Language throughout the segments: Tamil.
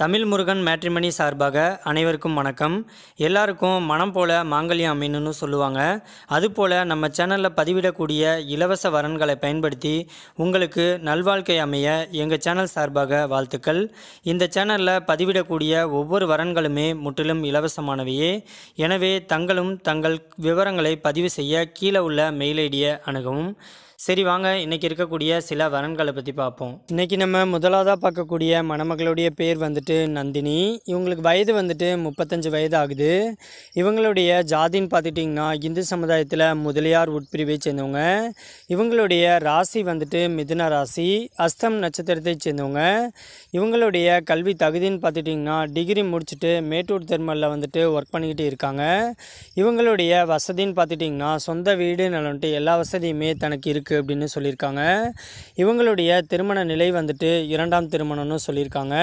தமிழ் முருகன் மேட்ரிமணி சார்பாக அனைவருக்கும் வணக்கம் எல்லாருக்கும் மனம் போல மாங்கல்யம் அமைன்னு சொல்லுவாங்க அதுபோல் நம்ம சேனலில் பதிவிடக்கூடிய இலவச வரன்களை பயன்படுத்தி உங்களுக்கு நல்வாழ்க்கை அமைய எங்கள் சேனல் சார்பாக வாழ்த்துக்கள் இந்த சேனலில் பதிவிடக்கூடிய ஒவ்வொரு வரன்களுமே முற்றிலும் இலவசமானவையே எனவே தங்களும் தங்கள் விவரங்களை பதிவு செய்ய கீழே உள்ள மெயில் ஐடியை அணுகவும் சரி வாங்க இன்னைக்கு இருக்கக்கூடிய சில வரன்களை பற்றி பார்ப்போம் இன்றைக்கி நம்ம முதலாவதாக பார்க்கக்கூடிய மணமகளுடைய பேர் வந்துட்டு நந்தினி இவங்களுக்கு வயது வந்துட்டு முப்பத்தஞ்சு வயது ஆகுது இவங்களுடைய ஜாதின்னு பார்த்துட்டிங்கன்னா இந்து சமுதாயத்தில் முதலியார் உட்பிரிவை சேர்ந்தவங்க இவங்களுடைய ராசி வந்துட்டு மிதுன ராசி அஸ்தம் நட்சத்திரத்தை சேர்ந்தவங்க இவங்களுடைய கல்வி தகுதின்னு பார்த்துட்டிங்கன்னா டிகிரி முடிச்சுட்டு மேட்டூர் தெர்மலில் வந்துட்டு ஒர்க் பண்ணிக்கிட்டு இருக்காங்க இவங்களுடைய வசதின்னு பார்த்துட்டிங்கன்னா சொந்த வீடு நலன்ட்டு எல்லா வசதியுமே தனக்கு இருக்குது இருக்குது அப்படின்னு சொல்லியிருக்காங்க இவங்களுடைய திருமண நிலை வந்துட்டு இரண்டாம் திருமணம்னு சொல்லியிருக்காங்க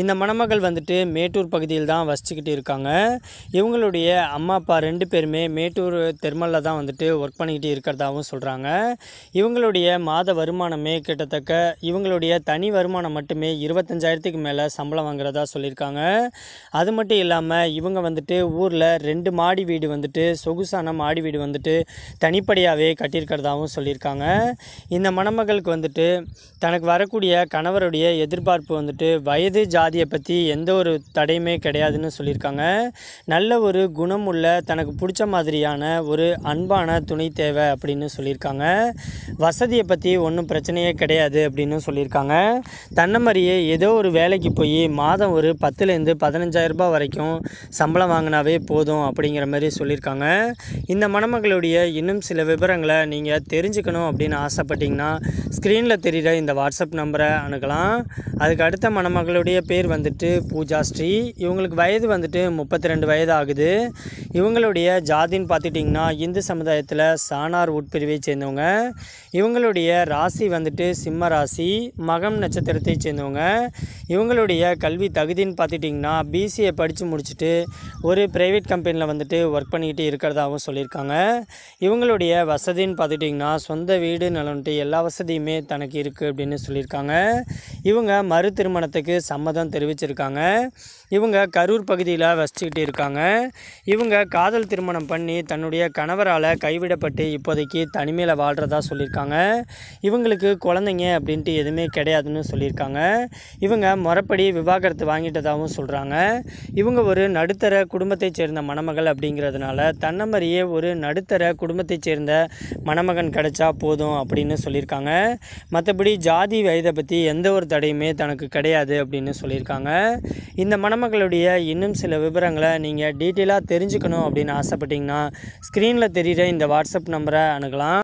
இந்த மணமகள் வந்துட்டு மேட்டூர் பகுதியில் தான் வசிச்சுக்கிட்டு இருக்காங்க இவங்களுடைய அம்மா அப்பா ரெண்டு பேருமே மேட்டூர் தெர்மலில் தான் வந்துட்டு ஒர்க் பண்ணிக்கிட்டு இருக்கிறதாகவும் சொல்கிறாங்க இவங்களுடைய மாத வருமானமே கிட்டத்தக்க இவங்களுடைய தனி வருமானம் மட்டுமே இருபத்தஞ்சாயிரத்துக்கு மேலே சம்பளம் வாங்குறதா சொல்லியிருக்காங்க அது மட்டும் இல்லாமல் இவங்க வந்துட்டு ஊரில் ரெண்டு மாடி வீடு வந்துட்டு சொகுசான மாடி வீடு வந்துட்டு தனிப்படியாகவே கட்டியிருக்கிறதாகவும் சொல்லியிருக்காங்க சொல்கிறாங்க இந்த மணமகளுக்கு வந்துட்டு தனக்கு வரக்கூடிய கணவருடைய எதிர்பார்ப்பு வந்துட்டு வயது ஜாதியை பற்றி எந்த ஒரு தடையுமே கிடையாதுன்னு சொல்லியிருக்காங்க நல்ல ஒரு குணமுள்ள தனக்கு பிடிச்ச மாதிரியான ஒரு அன்பான துணை தேவை அப்படின்னு சொல்லியிருக்காங்க வசதியை பற்றி ஒன்றும் பிரச்சனையே கிடையாது அப்படின்னு சொல்லியிருக்காங்க தன்னை மாதிரியே ஏதோ ஒரு வேலைக்கு போய் மாதம் ஒரு பத்துலேருந்து பதினஞ்சாயிரரூபா வரைக்கும் சம்பளம் வாங்கினாவே போதும் அப்படிங்கிற மாதிரி சொல்லியிருக்காங்க இந்த மணமகளுடைய இன்னும் சில விவரங்களை நீங்கள் தெரிஞ்சுக்கணும் அப்படின்னு ஆசைப்பட்டிங்கன்னா ஸ்க்ரீனில் தெரிகிற இந்த வாட்ஸ்அப் நம்பரை அணுகலாம் அதுக்கு அடுத்த மணமகளுடைய பேர் வந்துட்டு பூஜா ஸ்ரீ இவங்களுக்கு வயது வந்துட்டு முப்பத்தி ரெண்டு வயது ஆகுது இவங்களுடைய ஜாதின்னு பார்த்துட்டிங்கன்னா இந்து சமுதாயத்தில் சாணார் உட்பிரிவை சேர்ந்தவங்க இவங்களுடைய ராசி வந்துட்டு சிம்ம ராசி மகம் நட்சத்திரத்தை சேர்ந்தவங்க இவங்களுடைய கல்வி தகுதின்னு பார்த்துட்டிங்கன்னா பிசிஏ படித்து முடிச்சுட்டு ஒரு ப்ரைவேட் கம்பெனியில் வந்துட்டு ஒர்க் பண்ணிக்கிட்டு இருக்கிறதாகவும் சொல்லியிருக்காங்க இவங்களுடைய வசதின்னு பார்த்துட்டிங்கன்னா சொந்த சொந்த வீடு நலன்ட்டு எல்லா வசதியுமே தனக்கு இருக்குது அப்படின்னு சொல்லியிருக்காங்க இவங்க மறு திருமணத்துக்கு சம்மதம் தெரிவிச்சிருக்காங்க இவங்க கரூர் பகுதியில் வசிச்சுக்கிட்டு இருக்காங்க இவங்க காதல் திருமணம் பண்ணி தன்னுடைய கணவரால் கைவிடப்பட்டு இப்போதைக்கு தனிமையில் வாழ்கிறதா சொல்லியிருக்காங்க இவங்களுக்கு குழந்தைங்க அப்படின்ட்டு எதுவுமே கிடையாதுன்னு சொல்லியிருக்காங்க இவங்க முறைப்படி விவாகரத்து வாங்கிட்டதாகவும் சொல்கிறாங்க இவங்க ஒரு நடுத்தர குடும்பத்தைச் சேர்ந்த மணமகள் அப்படிங்கிறதுனால தன்னை மாதிரியே ஒரு நடுத்தர குடும்பத்தைச் சேர்ந்த மணமகன் கிடைச்சா போதும் அப்படின்னு சொல்லியிருக்காங்க மற்றபடி ஜாதி வயதை பற்றி எந்த ஒரு தடையுமே தனக்கு கிடையாது அப்படின்னு சொல்லியிருக்காங்க இந்த மணமக்களுடைய இன்னும் சில விவரங்களை நீங்கள் டீட்டெயிலாக தெரிஞ்சுக்கணும் அப்படின்னு ஆசைப்பட்டீங்கன்னா ஸ்க்ரீனில் தெரிகிற இந்த வாட்ஸ்அப் நம்பரை அணுகலாம்